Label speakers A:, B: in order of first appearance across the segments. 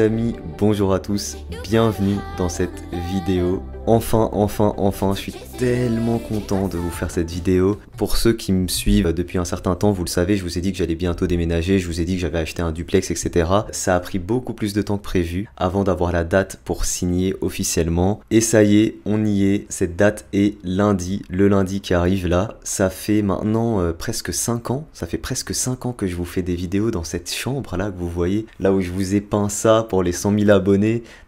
A: amis, Bonjour à tous, bienvenue dans cette vidéo. Enfin, enfin, enfin, je suis tellement content de vous faire cette vidéo. Pour ceux qui me suivent depuis un certain temps, vous le savez, je vous ai dit que j'allais bientôt déménager, je vous ai dit que j'avais acheté un duplex, etc. Ça a pris beaucoup plus de temps que prévu avant d'avoir la date pour signer officiellement. Et ça y est, on y est. Cette date est lundi, le lundi qui arrive là. Ça fait maintenant euh, presque 5 ans, ça fait presque 5 ans que je vous fais des vidéos dans cette chambre là que vous voyez, là où je vous ai peint ça pour les 100 000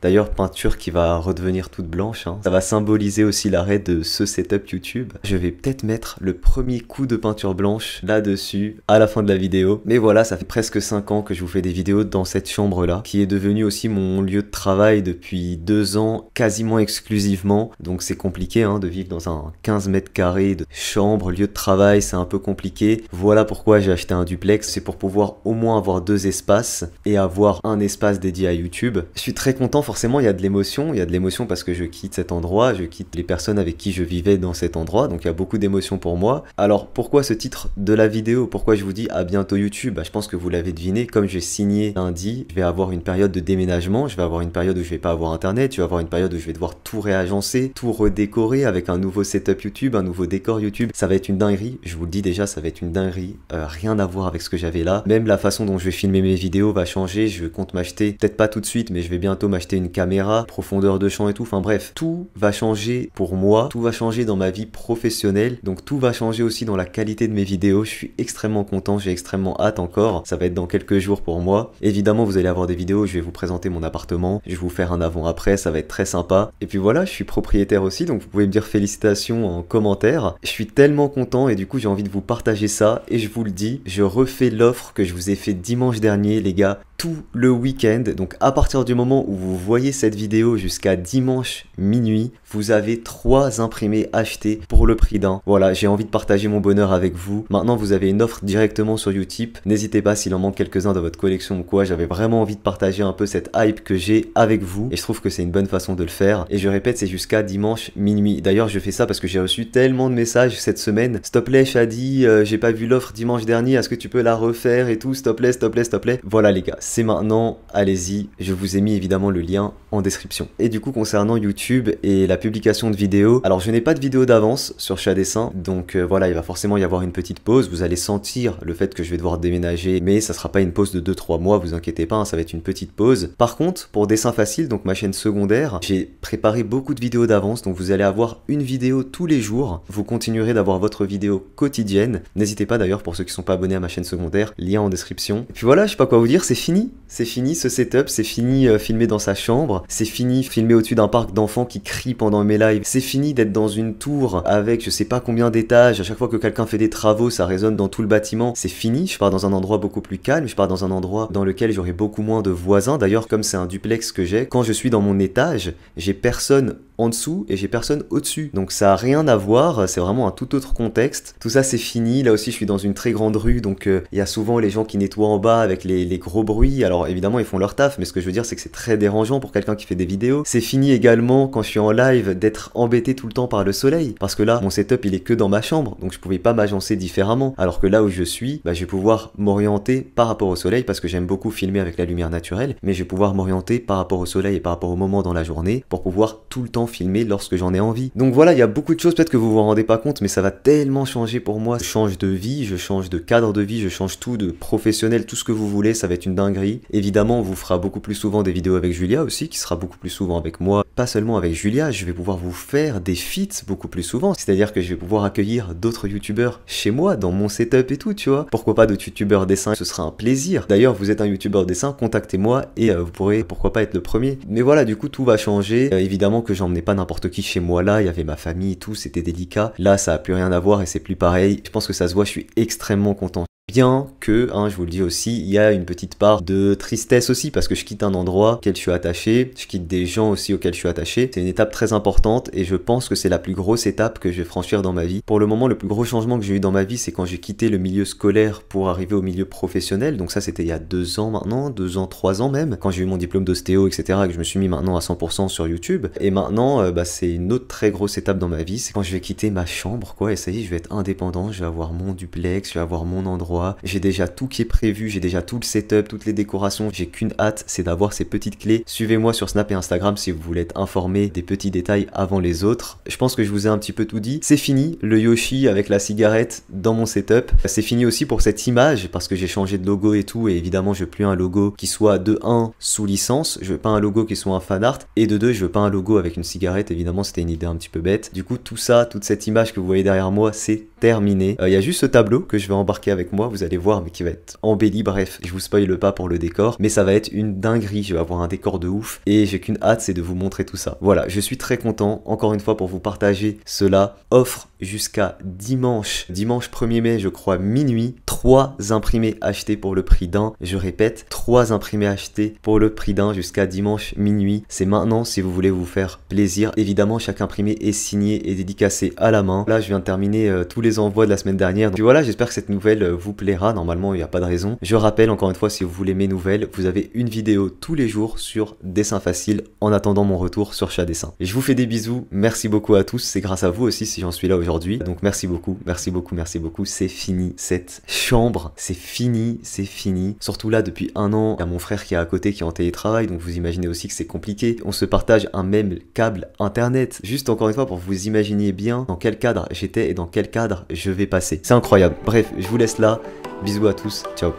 A: D'ailleurs, peinture qui va redevenir toute blanche. Hein. Ça va symboliser aussi l'arrêt de ce setup YouTube. Je vais peut-être mettre le premier coup de peinture blanche là-dessus à la fin de la vidéo. Mais voilà, ça fait presque cinq ans que je vous fais des vidéos dans cette chambre-là, qui est devenue aussi mon lieu de travail depuis deux ans, quasiment exclusivement. Donc c'est compliqué hein, de vivre dans un 15 mètres carrés de chambre, lieu de travail, c'est un peu compliqué. Voilà pourquoi j'ai acheté un duplex, c'est pour pouvoir au moins avoir deux espaces et avoir un espace dédié à YouTube je suis très content, forcément, il y a de l'émotion. Il y a de l'émotion parce que je quitte cet endroit, je quitte les personnes avec qui je vivais dans cet endroit, donc il y a beaucoup d'émotions pour moi. Alors pourquoi ce titre de la vidéo Pourquoi je vous dis à bientôt YouTube bah, Je pense que vous l'avez deviné, comme j'ai signé lundi, je vais avoir une période de déménagement, je vais avoir une période où je vais pas avoir internet, je vais avoir une période où je vais devoir tout réagencer, tout redécorer avec un nouveau setup YouTube, un nouveau décor YouTube. Ça va être une dinguerie, je vous le dis déjà, ça va être une dinguerie, euh, rien à voir avec ce que j'avais là. Même la façon dont je vais filmer mes vidéos va changer, je compte m'acheter, peut-être pas tout de suite, mais je vais bientôt m'acheter une caméra, profondeur de champ et tout. Enfin bref, tout va changer pour moi, tout va changer dans ma vie professionnelle, donc tout va changer aussi dans la qualité de mes vidéos. Je suis extrêmement content, j'ai extrêmement hâte encore. Ça va être dans quelques jours pour moi. Évidemment, vous allez avoir des vidéos, je vais vous présenter mon appartement, je vais vous faire un avant-après, ça va être très sympa. Et puis voilà, je suis propriétaire aussi, donc vous pouvez me dire félicitations en commentaire. Je suis tellement content et du coup j'ai envie de vous partager ça et je vous le dis, je refais l'offre que je vous ai fait dimanche dernier les gars tout le week-end. Donc à partir du moment où vous voyez cette vidéo jusqu'à dimanche minuit, vous avez trois imprimés achetés pour le prix d'un. Voilà, j'ai envie de partager mon bonheur avec vous. Maintenant, vous avez une offre directement sur youtube N'hésitez pas s'il en manque quelques-uns dans votre collection ou quoi. J'avais vraiment envie de partager un peu cette hype que j'ai avec vous. Et je trouve que c'est une bonne façon de le faire. Et je répète, c'est jusqu'à dimanche minuit. D'ailleurs, je fais ça parce que j'ai reçu tellement de messages cette semaine. stop les, plaît, euh, j'ai pas vu l'offre dimanche dernier. Est-ce que tu peux la refaire et tout stop les, stop les, stop les. Voilà les gars, c'est maintenant, allez-y, je vous ai mis évidemment le lien en description. Et du coup concernant YouTube et la publication de vidéos, alors je n'ai pas de vidéo d'avance sur Chat Dessin, donc euh, voilà, il va forcément y avoir une petite pause, vous allez sentir le fait que je vais devoir déménager, mais ça sera pas une pause de 2-3 mois, vous inquiétez pas, hein, ça va être une petite pause. Par contre, pour Dessin Facile, donc ma chaîne secondaire, j'ai préparé beaucoup de vidéos d'avance, donc vous allez avoir une vidéo tous les jours, vous continuerez d'avoir votre vidéo quotidienne, n'hésitez pas d'ailleurs pour ceux qui sont pas abonnés à ma chaîne secondaire, lien en description. Et puis voilà, je sais pas quoi vous dire, c'est fini c'est fini ce setup, c'est fini euh, filmer dans sa chambre, c'est fini filmer au-dessus d'un parc d'enfants qui crient pendant mes lives, c'est fini d'être dans une tour avec je sais pas combien d'étages, à chaque fois que quelqu'un fait des travaux ça résonne dans tout le bâtiment, c'est fini, je pars dans un endroit beaucoup plus calme, je pars dans un endroit dans lequel j'aurai beaucoup moins de voisins, d'ailleurs comme c'est un duplex que j'ai, quand je suis dans mon étage, j'ai personne en dessous et j'ai personne au-dessus. Donc ça a rien à voir, c'est vraiment un tout autre contexte. Tout ça c'est fini, là aussi je suis dans une très grande rue, donc euh, il y a souvent les gens qui nettoient en bas avec les, gros bruits. Alors évidemment ils font leur taf, mais ce que je veux dire c'est que c'est très dérangeant pour quelqu'un qui fait des vidéos. C'est fini également quand je suis en live d'être embêté tout le temps par le soleil, parce que là mon setup il est que dans ma chambre, donc je pouvais pas m'agencer différemment. Alors que là où je suis, bah, je vais pouvoir m'orienter par rapport au soleil, parce que j'aime beaucoup filmer avec la lumière naturelle, mais je vais pouvoir m'orienter par rapport au soleil et par rapport au moment dans la journée pour pouvoir tout le temps filmer lorsque j'en ai envie. Donc voilà, il y a beaucoup de choses peut-être que vous vous rendez pas compte, mais ça va tellement changer pour moi. Je change de vie, je change de cadre de vie, je change tout, de professionnel, tout ce que vous voulez, ça va être une dinguerie. Évidemment, on vous fera beaucoup plus souvent des vidéos avec Julia aussi, qui sera beaucoup plus souvent avec moi. Pas seulement avec Julia, je vais pouvoir vous faire des feats beaucoup plus souvent, c'est-à-dire que je vais pouvoir accueillir d'autres youtubeurs chez moi, dans mon setup et tout, tu vois. Pourquoi pas d'autres youtubeurs dessin, ce sera un plaisir. D'ailleurs, vous êtes un youtubeur dessin, contactez-moi et euh, vous pourrez pourquoi pas être le premier. Mais voilà, du coup, tout va changer. Euh, évidemment que j'en n'est pas n'importe qui chez moi là, il y avait ma famille et tout, c'était délicat. Là, ça a plus rien à voir et c'est plus pareil. Je pense que ça se voit, je suis extrêmement content. Bien que, hein, je vous le dis aussi, il y a une petite part de tristesse aussi parce que je quitte un endroit auquel je suis attaché, je quitte des gens aussi auxquels je suis attaché. C'est une étape très importante et je pense que c'est la plus grosse étape que je vais franchir dans ma vie. Pour le moment, le plus gros changement que j'ai eu dans ma vie, c'est quand j'ai quitté le milieu scolaire pour arriver au milieu professionnel. Donc ça, c'était il y a deux ans maintenant, deux ans, trois ans même, quand j'ai eu mon diplôme d'ostéo, etc., et que je me suis mis maintenant à 100% sur YouTube. Et maintenant, euh, bah, c'est une autre très grosse étape dans ma vie, c'est quand je vais quitter ma chambre, quoi, et ça y est, je vais être indépendant, je vais avoir mon duplex, je vais avoir mon endroit j'ai déjà tout qui est prévu, j'ai déjà tout le setup, toutes les décorations. J'ai qu'une hâte, c'est d'avoir ces petites clés. Suivez-moi sur Snap et Instagram si vous voulez être informé des petits détails avant les autres. Je pense que je vous ai un petit peu tout dit. C'est fini, le Yoshi avec la cigarette dans mon setup. C'est fini aussi pour cette image parce que j'ai changé de logo et tout. Et évidemment, je veux plus un logo qui soit de 1 sous licence. Je veux pas un logo qui soit un fan art. Et de 2, je veux pas un logo avec une cigarette. Évidemment, c'était une idée un petit peu bête. Du coup, tout ça, toute cette image que vous voyez derrière moi, c'est terminé. Il euh, y a juste ce tableau que je vais embarquer avec moi, vous allez voir, mais qui va être embelli, bref, je vous spoil pas pour le décor, mais ça va être une dinguerie, je vais avoir un décor de ouf, et j'ai qu'une hâte, c'est de vous montrer tout ça. Voilà, je suis très content, encore une fois, pour vous partager cela. Offre jusqu'à dimanche, dimanche 1er mai, je crois, minuit, 3 imprimés achetés pour le prix d'un. Je répète, 3 imprimés achetés pour le prix d'un jusqu'à dimanche minuit. C'est maintenant si vous voulez vous faire plaisir. Évidemment, chaque imprimé est signé et dédicacé à la main. Là, je viens de terminer euh, tous les envois de la semaine dernière. Donc voilà, j'espère que cette nouvelle euh, vous plaira. Normalement, il n'y a pas de raison. Je rappelle encore une fois, si vous voulez mes nouvelles, vous avez une vidéo tous les jours sur Dessin Facile en attendant mon retour sur Chat Dessin. je vous fais des bisous. Merci beaucoup à tous. C'est grâce à vous aussi si j'en suis là aujourd'hui donc merci beaucoup, merci beaucoup, merci beaucoup. C'est fini cette chambre, c'est fini, c'est fini. Surtout là, depuis un an, il y a mon frère qui est à côté qui est en télétravail, donc vous imaginez aussi que c'est compliqué. On se partage un même câble internet. Juste encore une fois pour vous imaginer bien dans quel cadre j'étais et dans quel cadre je vais passer. C'est incroyable. Bref, je vous laisse là. Bisous à tous. Ciao.